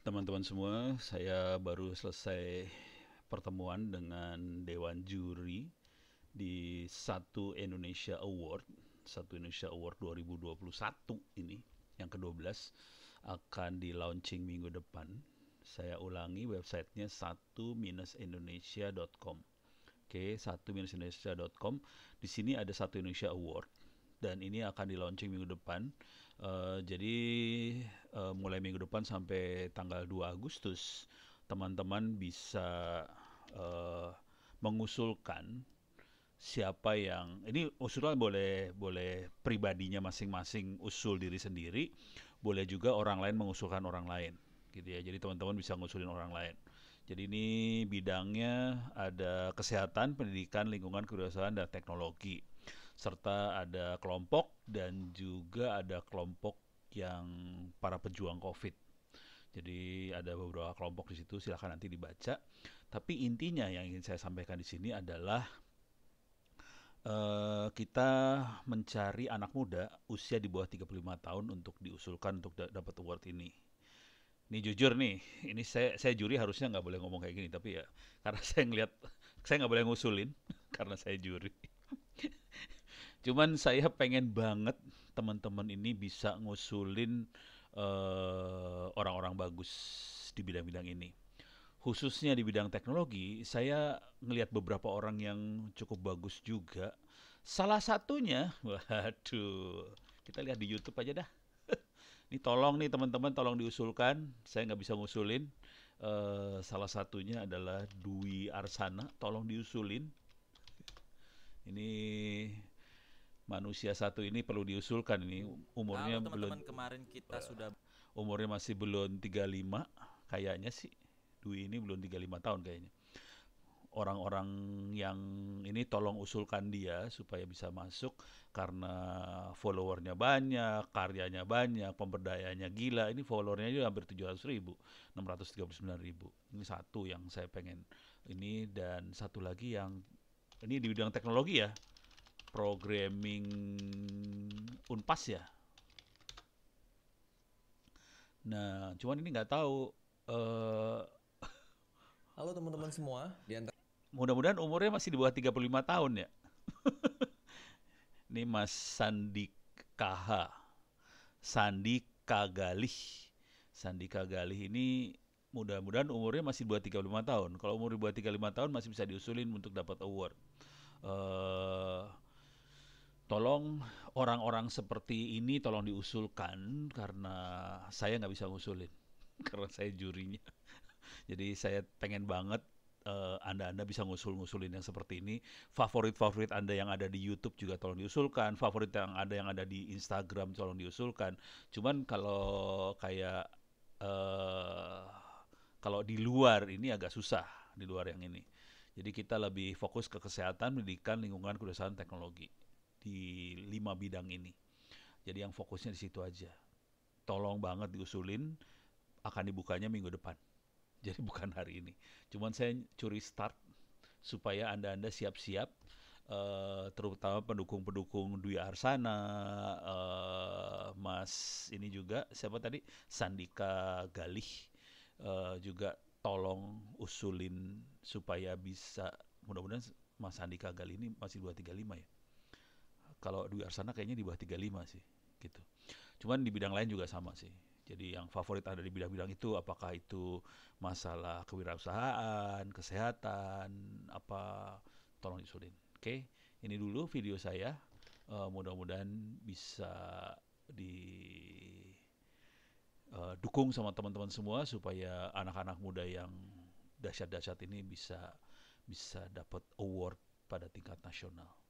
teman-teman semua, saya baru selesai pertemuan dengan Dewan Juri di Satu Indonesia Award, Satu Indonesia Award 2021 ini, yang ke-12 akan di launching minggu depan. Saya ulangi websitenya satu-indonesia.com. minus Oke, satu-indonesia.com. minus Di sini ada Satu Indonesia Award dan ini akan di launching minggu depan. Uh, jadi uh, mulai minggu depan sampai tanggal 2 Agustus teman-teman bisa uh, mengusulkan siapa yang ini usulan boleh boleh pribadinya masing-masing usul diri sendiri, boleh juga orang lain mengusulkan orang lain gitu ya. Jadi teman-teman bisa ngusulin orang lain. Jadi ini bidangnya ada kesehatan, pendidikan, lingkungan, kewirausahaan dan teknologi serta ada kelompok dan juga ada kelompok yang para pejuang COVID. Jadi ada beberapa kelompok di situ, silahkan nanti dibaca. Tapi intinya yang ingin saya sampaikan di sini adalah uh, kita mencari anak muda usia di bawah 35 tahun untuk diusulkan untuk dapat award ini. Ini jujur nih, ini saya saya juri harusnya nggak boleh ngomong kayak gini, tapi ya karena saya ngelihat saya nggak boleh ngusulin karena saya juri. Cuman saya pengen banget teman-teman ini bisa ngusulin eh, orang-orang uh, bagus di bidang-bidang ini. Khususnya di bidang teknologi, saya ngelihat beberapa orang yang cukup bagus juga. Salah satunya, waduh, kita lihat di YouTube aja dah. Ini tolong nih teman-teman, tolong diusulkan. Saya nggak bisa ngusulin. Uh, salah satunya adalah Dwi Arsana. Tolong diusulin. Ini manusia satu ini perlu diusulkan ini umurnya Kalau teman-teman belum kemarin kita uh, sudah umurnya masih belum 35 kayaknya sih Dwi ini belum 35 tahun kayaknya orang-orang yang ini tolong usulkan dia supaya bisa masuk karena followernya banyak, karyanya banyak, pemberdayaannya gila. Ini followernya juga hampir 700 ribu, 639 ribu. Ini satu yang saya pengen. Ini dan satu lagi yang ini di bidang teknologi ya programming Unpas ya. Nah, cuman ini nggak tahu. Uh... Halo teman-teman semua. Di Mudah-mudahan umurnya masih di bawah 35 tahun ya. ini Mas Sandi KH. Sandi Kagalih. Sandi Kagalih ini mudah-mudahan umurnya masih di bawah 35 tahun. Kalau umur di bawah 35 tahun masih bisa diusulin untuk dapat award. Uh, tolong orang-orang seperti ini tolong diusulkan karena saya nggak bisa ngusulin karena saya jurinya. Jadi saya pengen banget uh, Anda-Anda bisa ngusul-ngusulin yang seperti ini. Favorit-favorit Anda yang ada di YouTube juga tolong diusulkan. Favorit yang ada yang ada di Instagram tolong diusulkan. Cuman kalau kayak uh, kalau di luar ini agak susah di luar yang ini. Jadi kita lebih fokus ke kesehatan, pendidikan, lingkungan, kedewasaan, teknologi di lima bidang ini. Jadi yang fokusnya di situ aja. Tolong banget diusulin akan dibukanya minggu depan. Jadi bukan hari ini. Cuman saya curi start supaya Anda-anda siap-siap uh, terutama pendukung-pendukung Dwi Arsana, uh, Mas ini juga siapa tadi Sandika Galih uh, juga tolong usulin supaya bisa mudah-mudahan Mas Sandika Galih ini masih 235 ya kalau Dwi Arsana kayaknya di bawah 35 sih gitu. Cuman di bidang lain juga sama sih. Jadi yang favorit ada di bidang-bidang itu apakah itu masalah kewirausahaan, kesehatan, apa tolong disulin. Oke, okay? ini dulu video saya. Uh, mudah-mudahan bisa di uh, dukung sama teman-teman semua supaya anak-anak muda yang dahsyat-dahsyat ini bisa bisa dapat award pada tingkat nasional.